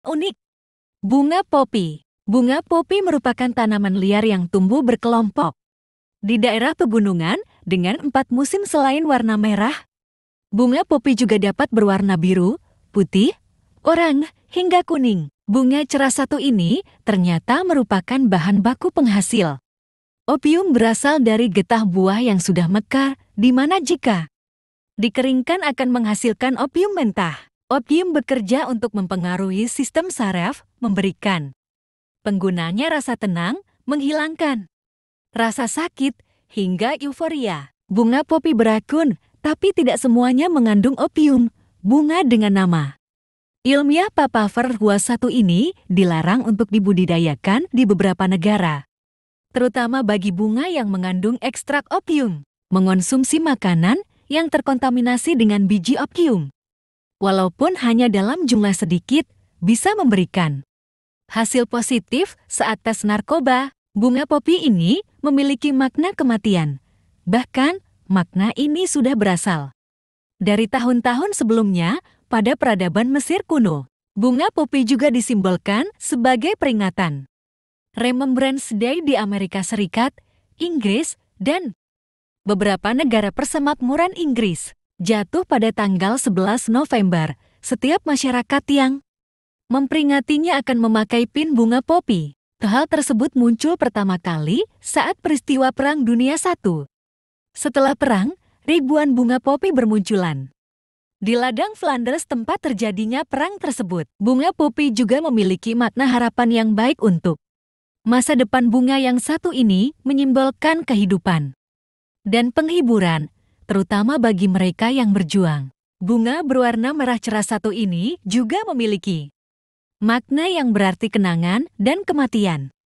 Unik. Bunga popi. Bunga popi merupakan tanaman liar yang tumbuh berkelompok. Di daerah pegunungan, dengan empat musim selain warna merah, bunga popi juga dapat berwarna biru, putih, orang, hingga kuning. Bunga cerah satu ini ternyata merupakan bahan baku penghasil. Opium berasal dari getah buah yang sudah mekar, di mana jika dikeringkan akan menghasilkan opium mentah. Opium bekerja untuk mempengaruhi sistem saraf, memberikan penggunanya rasa tenang, menghilangkan rasa sakit, hingga euforia. Bunga popi berakun, tapi tidak semuanya mengandung opium, bunga dengan nama. Ilmiah papaver huas satu ini dilarang untuk dibudidayakan di beberapa negara, terutama bagi bunga yang mengandung ekstrak opium. Mengonsumsi makanan yang terkontaminasi dengan biji opium walaupun hanya dalam jumlah sedikit, bisa memberikan hasil positif saat tes narkoba. Bunga popi ini memiliki makna kematian. Bahkan, makna ini sudah berasal dari tahun-tahun sebelumnya pada peradaban Mesir kuno. Bunga popi juga disimbolkan sebagai peringatan. Remembrance Day di Amerika Serikat, Inggris, dan beberapa negara persemakmuran Inggris jatuh pada tanggal 11 November, setiap masyarakat yang memperingatinya akan memakai pin bunga popi. Hal tersebut muncul pertama kali saat peristiwa Perang Dunia I. Setelah perang, ribuan bunga popi bermunculan. Di ladang Flanders tempat terjadinya perang tersebut, bunga popi juga memiliki makna harapan yang baik untuk masa depan bunga yang satu ini menyimbolkan kehidupan dan penghiburan terutama bagi mereka yang berjuang. Bunga berwarna merah cerah satu ini juga memiliki makna yang berarti kenangan dan kematian.